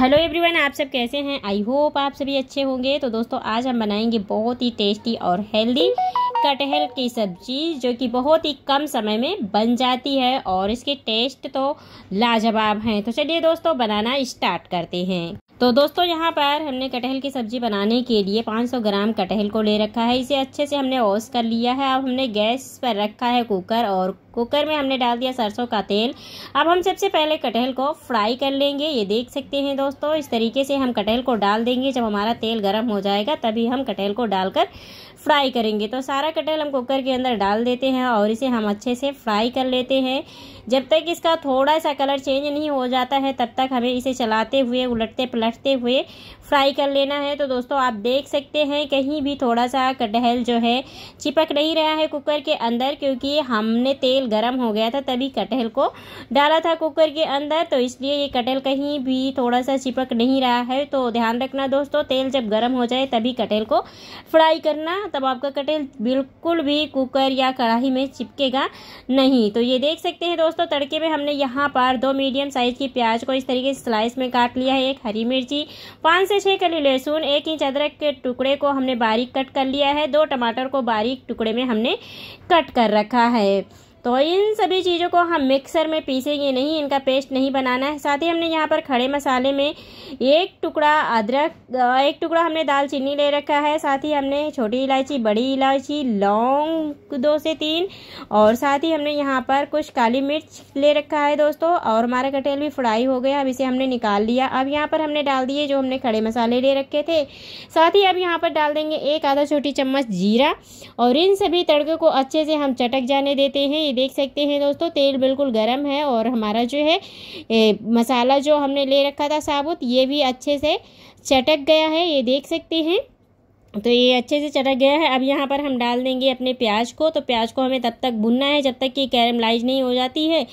hello everyone आप सब कैसे हैं आई होप आप सभी अच्छे होंगे तो दोस्तों आज हम बनाएंगे बहुत ही टेस्टी और हेल्दी कटहल की सब्जी जो कि बहुत ही कम समय में बन जाती है और इसके टेस्ट तो लाजवाब हैं तो चलिए दोस्तों बनाना स्टार्ट करते हैं तो दोस्तों यहाँ पर हमने कटहल की सब्जी बनाने के लिए 500 ग्राम कटहल को ले रखा है इसे अच्छे से हमने वॉश कर लिया है अब हमने गैस पर रखा है कुकर और कुकर में हमने डाल दिया सरसों का तेल अब हम सबसे पहले कटहल को फ्राई कर लेंगे ये देख सकते हैं दोस्तों इस तरीके से हम कटहल को डाल देंगे जब हमारा तेल गर्म हो जाएगा तभी हम कटहल को डालकर फ्राई करेंगे तो सारा कटहल हम कुकर के अंदर डाल देते हैं और इसे हम अच्छे से फ्राई कर लेते हैं जब तक इसका थोड़ा सा कलर चेंज नहीं हो जाता है तब तक हमें इसे चलाते हुए उलटते पलटते हुए फ्राई कर लेना है तो दोस्तों आप देख सकते हैं कहीं भी थोड़ा सा कटहल जो है चिपक नहीं रहा है कुकर के अंदर क्योंकि हमने तेल तेल गर्म हो गया था तभी कटहल को डाला था कुकर के अंदर तो इसलिए ये कटहल कहीं भी थोड़ा सा चिपक नहीं रहा है तो ध्यान रखना दोस्तों तेल जब गर्म हो जाए तभी कटहल को फ्राई करना तब आपका कटहल बिल्कुल भी कुकर या कढ़ाई में चिपकेगा नहीं तो ये देख सकते हैं दोस्तों तड़के में हमने यहाँ पर दो मीडियम साइज की प्याज को इस तरीके से स्लाइस में काट लिया है एक हरी मिर्ची पाँच से छः कली लहसुन एक इंच अदरक के टुकड़े को हमने बारीक कट कर लिया है दो टमाटर को बारीक टुकड़े में हमने कट कर रखा है तो इन सभी चीज़ों को हम मिक्सर में पीसेंगे नहीं इनका पेस्ट नहीं बनाना है साथ ही हमने यहाँ पर खड़े मसाले में एक टुकड़ा अदरक एक टुकड़ा हमने दाल चीनी ले रखा है साथ ही हमने छोटी इलायची बड़ी इलायची लौंग दो से तीन और साथ ही हमने यहाँ पर कुछ काली मिर्च ले रखा है दोस्तों और हमारा कटेल भी फ्राई हो गया अब इसे हमने निकाल लिया अब यहाँ पर हमने डाल दिए जो हमने खड़े मसाले ले रखे थे साथ ही अब यहाँ पर डाल देंगे एक आधा छोटी चम्मच जीरा और इन सभी तड़के को अच्छे से हम चटक जाने देते हैं ये देख सकते हैं दोस्तों तेल बिल्कुल गर्म है और हमारा जो है ए, मसाला जो हमने ले रखा था साबुत ये भी अच्छे से चटक गया है ये देख सकते हैं तो ये अच्छे से चटक गया है अब यहाँ पर हम डाल देंगे अपने प्याज को तो प्याज को हमें तब तक भुनना है जब तक कि कैरमलाइज नहीं हो जाती है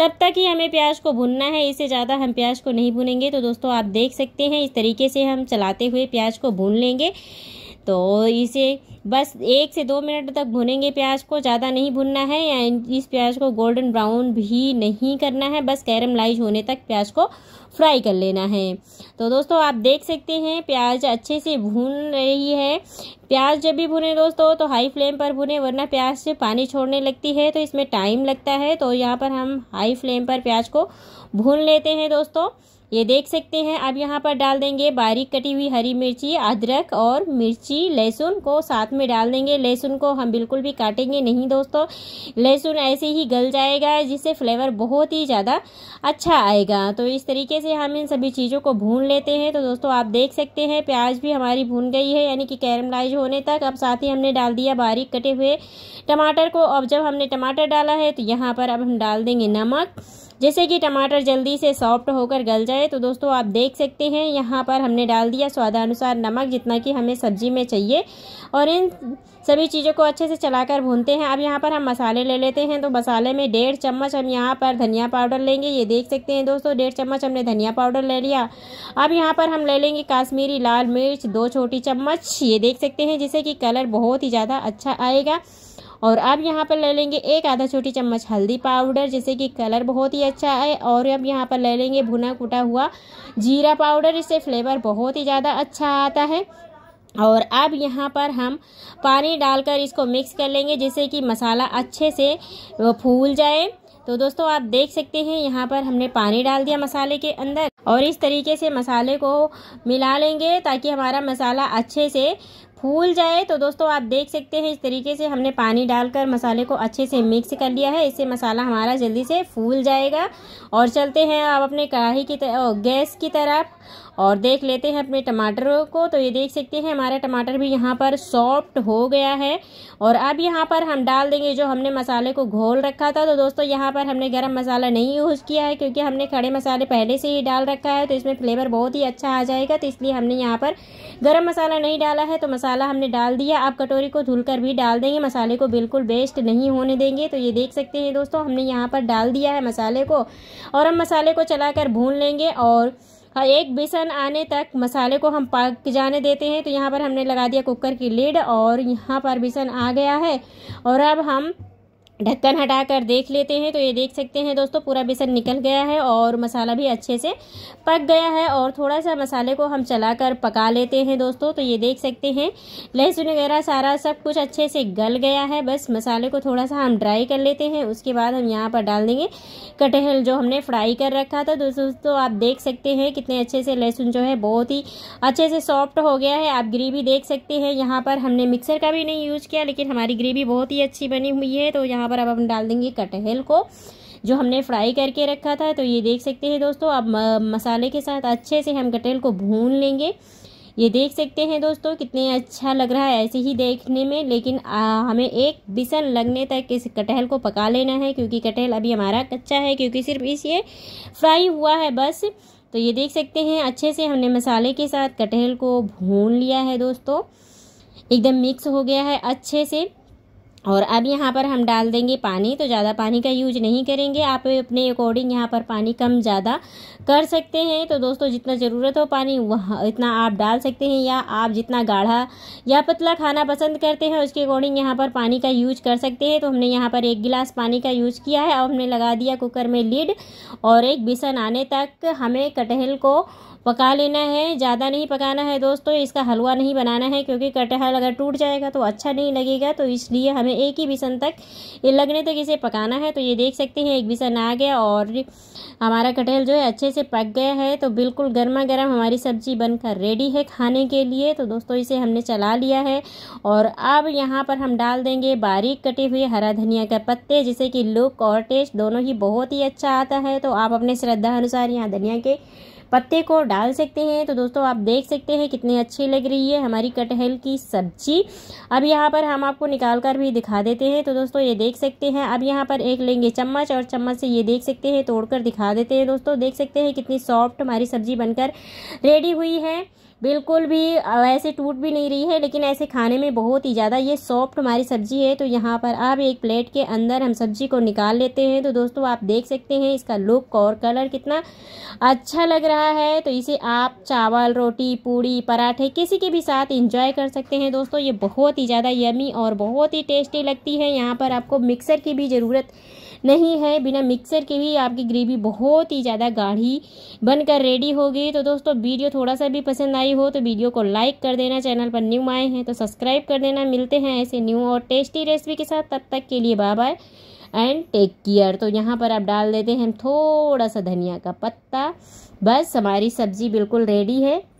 तब तक ही हमें प्याज को भुनना है इससे ज़्यादा हम प्याज को नहीं भुनेंगे तो दोस्तों आप देख सकते हैं इस तरीके से हम चलाते हुए प्याज को भून लेंगे तो इसे बस एक से दो मिनट तक भुनेंगे प्याज को ज़्यादा नहीं भुनना है या इस प्याज को गोल्डन ब्राउन भी नहीं करना है बस कैरमलाइज होने तक प्याज को फ्राई कर लेना है तो दोस्तों आप देख सकते हैं प्याज अच्छे से भून रही है प्याज जब भी भुने दोस्तों तो हाई फ्लेम पर भुने वरना प्याज से पानी छोड़ने लगती है तो इसमें टाइम लगता है तो यहाँ पर हम हाई फ्लेम पर प्याज को भून लेते हैं दोस्तों ये देख सकते हैं अब यहाँ पर डाल देंगे बारीक कटी हुई हरी मिर्ची अदरक और मिर्ची लहसुन को साथ में डाल देंगे लहसुन को हम बिल्कुल भी काटेंगे नहीं दोस्तों लहसुन ऐसे ही गल जाएगा जिससे फ्लेवर बहुत ही ज़्यादा अच्छा आएगा तो इस तरीके से हम इन सभी चीज़ों को भून लेते हैं तो दोस्तों आप देख सकते हैं प्याज भी हमारी भून गई है यानी कि कैरमलाइज होने तक अब साथ ही हमने डाल दिया बारीक कटे हुए टमाटर को अब जब हमने टमाटर डाला है तो यहाँ पर अब हम डाल देंगे नमक जैसे कि टमाटर जल्दी से सॉफ्ट होकर गल जाए तो दोस्तों आप देख सकते हैं यहाँ पर हमने डाल दिया स्वादानुसार नमक जितना कि हमें सब्जी में चाहिए और इन सभी चीज़ों को अच्छे से चलाकर भूनते हैं अब यहाँ पर हम मसाले ले लेते हैं तो मसाले में डेढ़ चम्मच हम यहाँ पर धनिया पाउडर लेंगे ये देख सकते हैं दोस्तों डेढ़ चम्मच हमने धनिया पाउडर ले लिया अब यहाँ पर हम ले लेंगे काश्मीरी लाल मिर्च दो छोटी चम्मच ये देख सकते हैं जिससे कि कलर बहुत ही ज़्यादा अच्छा आएगा और अब यहाँ पर ले लेंगे एक आधा छोटी चम्मच हल्दी पाउडर जिससे कि कलर बहुत ही अच्छा आए और अब यहाँ पर ले लेंगे भुना कुटा हुआ जीरा पाउडर इससे फ्लेवर बहुत ही ज़्यादा अच्छा आता है और अब यहाँ पर हम पानी डालकर इसको मिक्स कर लेंगे जिससे कि मसाला अच्छे से फूल जाए तो दोस्तों आप देख सकते हैं यहाँ पर हमने पानी डाल दिया मसाले के अंदर और इस तरीके से मसाले को मिला लेंगे ताकि हमारा मसाला अच्छे से फूल जाए तो दोस्तों आप देख सकते हैं इस तरीके से हमने पानी डालकर मसाले को अच्छे से मिक्स कर लिया है इससे मसाला हमारा जल्दी से फूल जाएगा और चलते हैं आप अपने कढ़ाई की गैस की तरफ और देख लेते हैं अपने टमाटरों को तो ये देख सकते हैं हमारा टमाटर भी यहाँ पर सॉफ्ट हो गया है और अब यहाँ पर हम डाल देंगे जो हमने मसाले को घोल रखा था तो दोस्तों यहाँ पर हमने गरम मसाला नहीं यूज़ किया है क्योंकि हमने खड़े मसाले पहले से ही डाल रखा है तो इसमें फ्लेवर बहुत ही अच्छा आ जाएगा तो इसलिए हमने यहाँ पर गर्म मसाला नहीं डाला है तो मसाला मसाला हमने डाल दिया आप कटोरी को धुलकर भी डाल देंगे मसाले को बिल्कुल वेस्ट नहीं होने देंगे तो ये देख सकते हैं दोस्तों हमने यहाँ पर डाल दिया है मसाले को और हम मसाले को चलाकर भून लेंगे और एक बेसन आने तक मसाले को हम पक जाने देते हैं तो यहाँ पर हमने लगा दिया कुकर की लिड और यहाँ पर बेसन आ गया है और अब हम ढक्कन हटाकर देख लेते हैं तो ये देख सकते हैं दोस्तों पूरा बेसन निकल गया है और मसाला भी अच्छे से पक गया है और थोड़ा सा मसाले को हम चलाकर पका लेते हैं दोस्तों तो ये देख सकते हैं लहसुन वगैरह सारा सब कुछ अच्छे से गल गया है बस मसाले को थोड़ा सा हम ड्राई कर लेते हैं उसके बाद हम यहाँ पर डाल देंगे कटहल जो हमने फ्राई कर रखा था तो दोस्तों आप देख सकते हैं कितने अच्छे से लहसुन जो है बहुत ही अच्छे से सॉफ्ट हो गया है आप ग्रेवी देख सकते हैं यहाँ पर हमने मिक्सर का भी नहीं यूज़ किया लेकिन हमारी ग्रेवी बहुत ही अच्छी बनी हुई है तो यहाँ यहाँ पर अब हम डाल देंगे कटहल को जो हमने फ्राई करके रखा था तो ये देख सकते हैं दोस्तों अब मसाले के साथ अच्छे से हम कटहल को भून लेंगे ये देख सकते हैं दोस्तों कितने अच्छा लग रहा है ऐसे ही देखने में लेकिन आ, हमें एक बिसन लगने तक इस कटहल को पका लेना है क्योंकि कटहल अभी हमारा कच्चा है क्योंकि सिर्फ इसे फ्राई हुआ है बस तो ये देख सकते हैं अच्छे से हमने मसाले के साथ कटहल को भून लिया है दोस्तों एकदम मिक्स हो गया है अच्छे से और अब यहाँ पर हम डाल देंगे पानी तो ज़्यादा पानी का यूज नहीं करेंगे आप अपने अकॉर्डिंग यहाँ पर पानी कम ज़्यादा कर सकते हैं तो दोस्तों जितना ज़रूरत हो पानी वह इतना आप डाल सकते हैं या आप जितना गाढ़ा या पतला खाना पसंद करते हैं उसके अकॉर्डिंग यहाँ पर पानी का यूज कर सकते हैं तो हमने यहाँ पर एक गिलास पानी का यूज किया है और हमने लगा दिया कुकर में लिड और एक बेसन आने तक हमें कटहल को पका लेना है ज़्यादा नहीं पकाना है दोस्तों इसका हलवा नहीं बनाना है क्योंकि कटहल अगर टूट जाएगा तो अच्छा नहीं लगेगा तो इसलिए हमें एक ही बिसन तक ये लगने तक इसे पकाना है तो ये देख सकते हैं एक बिसन आ गया और हमारा कटहल जो है अच्छे से पक गया है तो बिल्कुल गर्मा गर्म हमारी सब्ज़ी बनकर रेडी है खाने के लिए तो दोस्तों इसे हमने चला लिया है और अब यहाँ पर हम डाल देंगे बारीक कटे हुए हरा धनिया के पत्ते जिसे कि लुक और टेस्ट दोनों ही बहुत ही अच्छा आता है तो आप अपने श्रद्धा अनुसार यहाँ धनिया के पत्ते को डाल सकते हैं तो दोस्तों आप देख सकते हैं कितनी अच्छी लग रही है हमारी कटहल की सब्जी अब यहाँ पर हम आपको निकाल कर भी दिखा देते हैं तो दोस्तों ये देख सकते हैं अब यहाँ पर एक लेंगे चम्मच और चम्मच से ये देख सकते हैं तोड़कर दिखा देते हैं दोस्तों देख सकते हैं कितनी सॉफ्ट हमारी सब्जी बनकर रेडी हुई है बिल्कुल भी ऐसे टूट भी नहीं रही है लेकिन ऐसे खाने में बहुत ही ज़्यादा ये सॉफ्ट हमारी सब्ज़ी है तो यहाँ पर आप एक प्लेट के अंदर हम सब्ज़ी को निकाल लेते हैं तो दोस्तों आप देख सकते हैं इसका लुक और कलर कितना अच्छा लग रहा है तो इसे आप चावल रोटी पूड़ी पराठे किसी के भी साथ इंजॉय कर सकते हैं दोस्तों ये बहुत ही ज़्यादा यमी और बहुत ही टेस्टी लगती है यहाँ पर आपको मिक्सर की भी ज़रूरत नहीं है बिना मिक्सर के भी आपकी ग्रेवी बहुत ही ज़्यादा गाढ़ी बनकर रेडी होगी तो दोस्तों वीडियो थोड़ा सा भी पसंद आई हो तो वीडियो को लाइक कर देना चैनल पर न्यू आए हैं तो सब्सक्राइब कर देना मिलते हैं ऐसे न्यू और टेस्टी रेसिपी के साथ तब तक के लिए bye bye and take care तो यहाँ पर आप डाल देते हैं थोड़ा सा धनिया का पत्ता बस हमारी सब्ज़ी बिल्कुल रेडी है